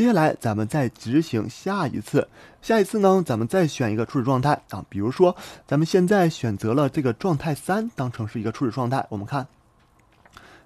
接下来咱们再执行下一次，下一次呢，咱们再选一个初始状态啊，比如说咱们现在选择了这个状态三当成是一个初始状态，我们看。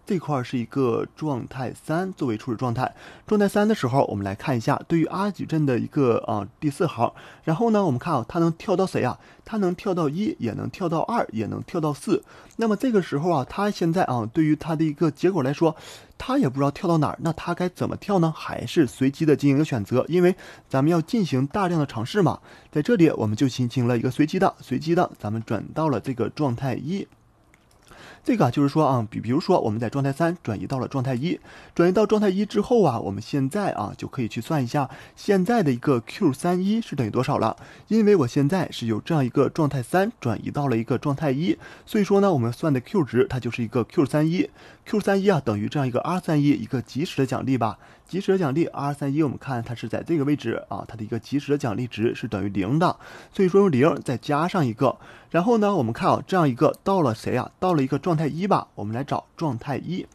这块是一个状态三作为初始状态，状态三的时候，我们来看一下对于阿矩阵的一个啊第四行，然后呢，我们看啊它能跳到谁啊？它能跳到一，也能跳到二，也能跳到四。那么这个时候啊，它现在啊对于它的一个结果来说，它也不知道跳到哪儿，那它该怎么跳呢？还是随机的进行一个选择，因为咱们要进行大量的尝试嘛。在这里我们就进行了一个随机的，随机的，咱们转到了这个状态一。这个就是说啊，比比如说我们在状态三转移到了状态一，转移到状态一之后啊，我们现在啊就可以去算一下现在的一个 Q 三一是等于多少了。因为我现在是有这样一个状态三转移到了一个状态一，所以说呢，我们算的 Q 值它就是一个 Q 三一，Q 三一啊等于这样一个 R 三一一个及时的奖励吧。及时的奖励 R 三一我们看它是在这个位置啊，它的一个及时的奖励值是等于零的。所以说用零再加上一个，然后呢，我们看啊这样一个到了谁啊，到了一个状状态一吧，我们来找状态一，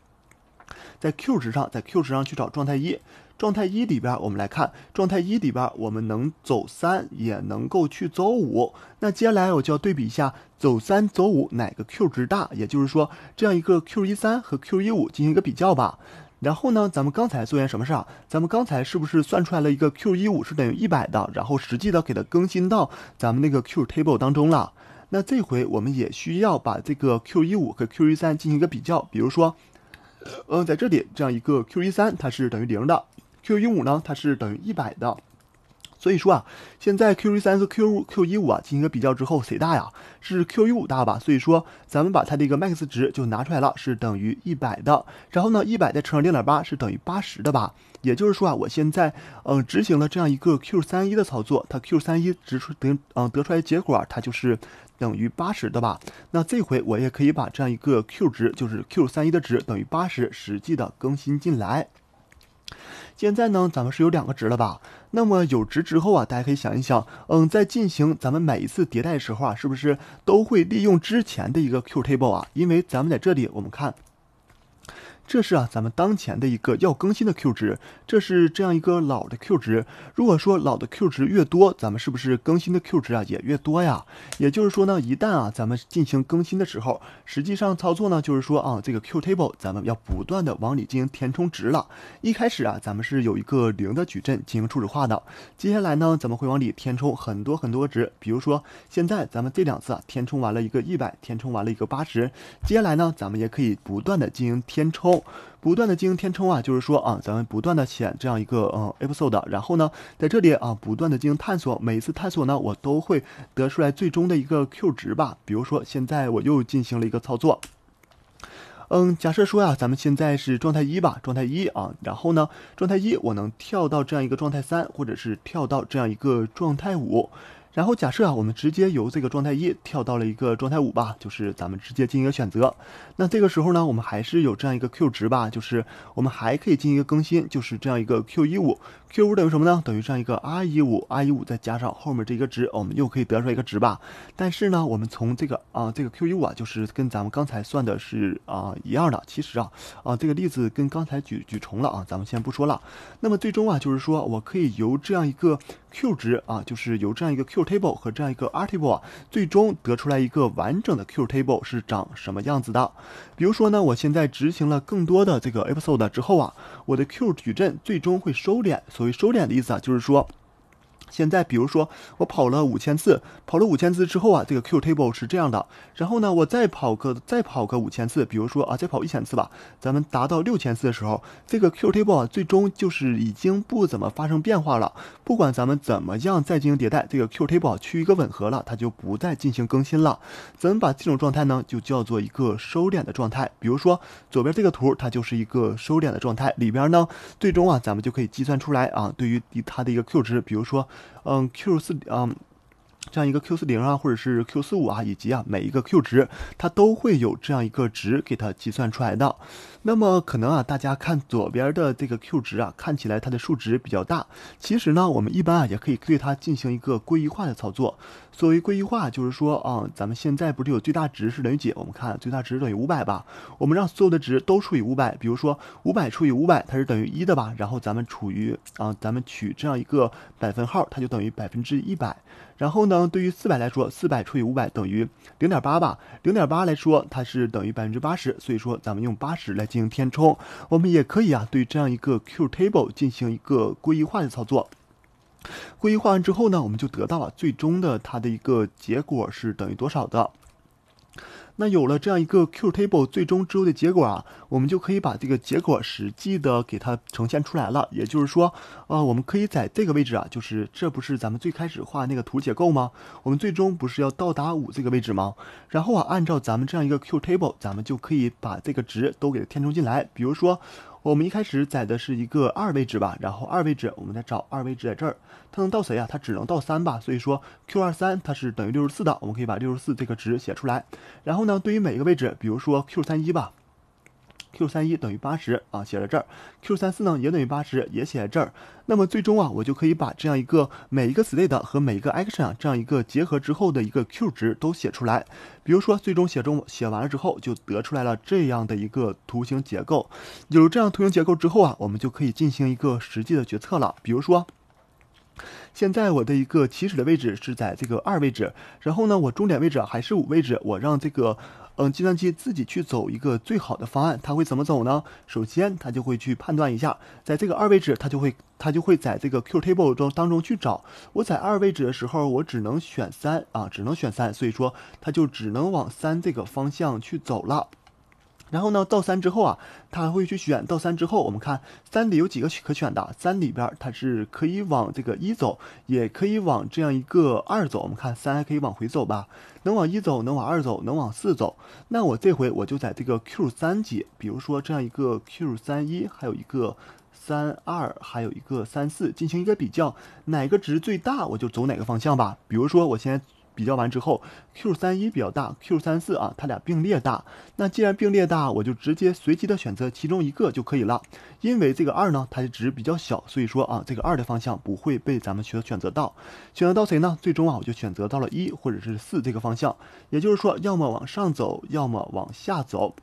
在 Q 值上，在 Q 值上去找状态一。状态一里边，我们来看状态一里边，我们能走三，也能够去走五。那接下来我就要对比一下走三、走五哪个 Q 值大，也就是说，这样一个 Q 一三和 Q 一五进行一个比较吧。然后呢，咱们刚才做件什么事儿？咱们刚才是不是算出来了一个 Q 一五是等于一百的？然后实际的给它更新到咱们那个 Q table 当中了。那这回我们也需要把这个 Q 一五和 Q 一三进行一个比较，比如说，呃，在这里这样一个 Q 一三它是等于零的，Q 一五呢它是等于一百的。所以说啊，现在 Q 一三和 Q Q 一五啊进行个比较之后，谁大呀？是 Q 一五大吧？所以说，咱们把它的一个 max 值就拿出来了，是等于一百的。然后呢，一百再乘上零点八，是等于八十的吧？也就是说啊，我现在呃执行了这样一个 Q 三一的操作，它 Q 三一值出等呃得出来结果，它就是等于八十，的吧？那这回我也可以把这样一个 Q 值，就是 Q 三一的值等于八十，实际的更新进来。现在呢，咱们是有两个值了吧？那么有值之后啊，大家可以想一想，嗯，在进行咱们每一次迭代的时候啊，是不是都会利用之前的一个 Q table 啊？因为咱们在这里，我们看。这是啊，咱们当前的一个要更新的 Q 值，这是这样一个老的 Q 值。如果说老的 Q 值越多，咱们是不是更新的 Q 值啊也越多呀？也就是说呢，一旦啊咱们进行更新的时候，实际上操作呢就是说啊这个 Q table 咱们要不断的往里进行填充值了。一开始啊咱们是有一个零的矩阵进行初始化的，接下来呢咱们会往里填充很多很多值。比如说现在咱们这两次啊填充完了一个一百，填充完了一个八十，接下来呢咱们也可以不断的进行填充。不断的进行填充啊，就是说啊，咱们不断的选这样一个呃 a i s o d e 然后呢，在这里啊，不断的进行探索，每一次探索呢，我都会得出来最终的一个 q 值吧。比如说，现在我又进行了一个操作，嗯，假设说呀，咱们现在是状态一吧，状态一啊，然后呢，状态一我能跳到这样一个状态三，或者是跳到这样一个状态五。然后假设啊，我们直接由这个状态一跳到了一个状态五吧，就是咱们直接进行一个选择。那这个时候呢，我们还是有这样一个 Q 值吧，就是我们还可以进行一个更新，就是这样一个 Q 一五，Q 五等于什么呢？等于这样一个 R 一五，R 一五再加上后面这一个值，我们又可以得出来一个值吧。但是呢，我们从这个啊，这个 Q 一五啊，就是跟咱们刚才算的是啊一样的。其实啊，啊这个例子跟刚才举举重了啊，咱们先不说了。那么最终啊，就是说我可以由这样一个 Q 值啊，就是由这样一个 Q。Q table 和这样一个 R table，最终得出来一个完整的 Q table 是长什么样子的。比如说呢，我现在执行了更多的这个 episode 之后啊，我的 Q 矩阵最终会收敛。所谓收敛的意思啊，就是说。现在，比如说我跑了五千次，跑了五千次之后啊，这个 Q table 是这样的。然后呢，我再跑个再跑个五千次，比如说啊，再跑一千次吧。咱们达到六千次的时候，这个 Q table 最终就是已经不怎么发生变化了。不管咱们怎么样再进行迭代，这个 Q table 趋于一个吻合了，它就不再进行更新了。咱们把这种状态呢，就叫做一个收敛的状态。比如说左边这个图，它就是一个收敛的状态。里边呢，最终啊，咱们就可以计算出来啊，对于它的一个 Q 值，比如说。嗯，Q 四嗯。这样一个 Q 四零啊，或者是 Q 四五啊，以及啊每一个 Q 值，它都会有这样一个值给它计算出来的。那么可能啊大家看左边的这个 Q 值啊，看起来它的数值比较大。其实呢，我们一般啊也可以对它进行一个归一化的操作。所谓归一化，就是说啊，咱们现在不是有最大值是等于几？我们看最大值等于五百吧。我们让所有的值都除以五百，比如说五百除以五百，它是等于一的吧。然后咱们处于啊，咱们取这样一个百分号，它就等于百分之一百。然后呢，对于四百来说，四百除以五百等于零点八吧。零点八来说，它是等于百分之八十，所以说咱们用八十来进行填充。我们也可以啊，对这样一个 Q table 进行一个归一化的操作。归一化完之后呢，我们就得到了最终的它的一个结果是等于多少的。那有了这样一个 Q table，最终之后的结果啊，我们就可以把这个结果实际的给它呈现出来了。也就是说，啊，我们可以在这个位置啊，就是这不是咱们最开始画那个图结构吗？我们最终不是要到达五这个位置吗？然后啊，按照咱们这样一个 Q table，咱们就可以把这个值都给它填充进来。比如说。我们一开始载的是一个二位置吧，然后二位置我们再找二位置，在这儿它能到谁啊？它只能到三吧，所以说 Q 二三它是等于六十四的，我们可以把六十四这个值写出来。然后呢，对于每一个位置，比如说 Q 三一吧。Q 三一等于八十啊，写在这儿。Q 三四呢也等于八十，也写在这儿。那么最终啊，我就可以把这样一个每一个 state 和每一个 action 这样一个结合之后的一个 Q 值都写出来。比如说最终写中写完了之后，就得出来了这样的一个图形结构。有这样图形结构之后啊，我们就可以进行一个实际的决策了。比如说，现在我的一个起始的位置是在这个二位置，然后呢，我终点位置还是五位置，我让这个。嗯，计算机自己去走一个最好的方案，它会怎么走呢？首先，它就会去判断一下，在这个二位置，它就会它就会在这个 Q table 中当中去找。我在二位置的时候，我只能选三啊，只能选三，所以说它就只能往三这个方向去走了。然后呢，到三之后啊，它还会去选。到三之后，我们看三里有几个可选的，三里边它是可以往这个一走，也可以往这样一个二走。我们看三还可以往回走吧。能往一走，能往二走，能往四走。那我这回我就在这个 Q 三级，比如说这样一个 Q 三一，还有一个三二，还有一个三四，进行一个比较，哪个值最大，我就走哪个方向吧。比如说我现在。比较完之后，Q 三一比较大，Q 三四啊，它俩并列大。那既然并列大，我就直接随机的选择其中一个就可以了。因为这个二呢，它的值比较小，所以说啊，这个二的方向不会被咱们选选择到。选择到谁呢？最终啊，我就选择到了一或者是四这个方向。也就是说，要么往上走，要么往下走。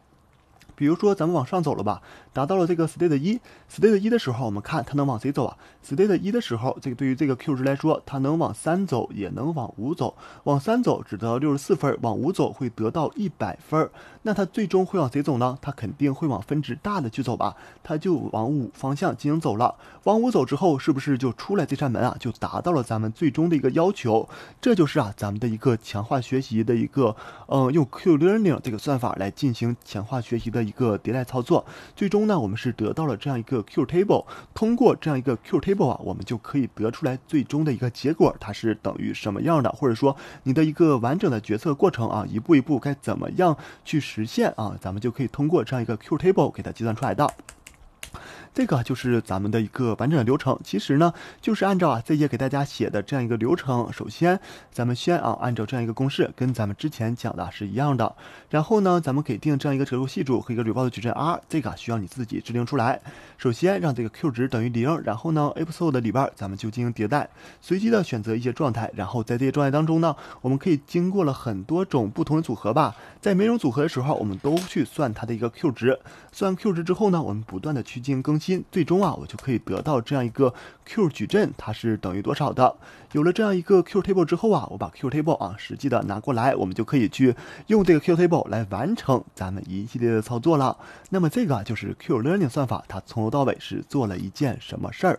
比如说咱们往上走了吧，达到了这个 state 一，state 一的时候，我们看它能往谁走啊？state 一的时候，这个对于这个 Q 值来说，它能往三走，也能往五走。往三走只得到六十四分，往五走会得到一百分。那它最终会往谁走呢？它肯定会往分值大的去走吧？它就往五方向进行走了。往五走之后，是不是就出来这扇门啊？就达到了咱们最终的一个要求。这就是啊，咱们的一个强化学习的一个，嗯，用 q Learning 这个算法来进行强化学习的。一个迭代操作，最终呢，我们是得到了这样一个 Q table。通过这样一个 Q table 啊，我们就可以得出来最终的一个结果，它是等于什么样的，或者说你的一个完整的决策过程啊，一步一步该怎么样去实现啊，咱们就可以通过这样一个 Q table 给它计算出来的。这个就是咱们的一个完整的流程。其实呢，就是按照啊，这节给大家写的这样一个流程。首先，咱们先啊，按照这样一个公式，跟咱们之前讲的是一样的。然后呢，咱们给定这样一个折扣系数和一个回报的矩阵 R，这个需要你自己制定出来。首先让这个 Q 值等于零，然后呢 a i s o l 的里边咱们就进行迭代，随机的选择一些状态，然后在这些状态当中呢，我们可以经过了很多种不同的组合吧。在每种组合的时候，我们都去算它的一个 Q 值。算 Q 值之后呢，我们不断的去进行更新。最终啊，我就可以得到这样一个 Q 矩阵，它是等于多少的。有了这样一个 Q table 之后啊，我把 Q table 啊实际的拿过来，我们就可以去用这个 Q table 来完成咱们一系列的操作了。那么这个就是 Q learning 算法，它从头到尾是做了一件什么事儿？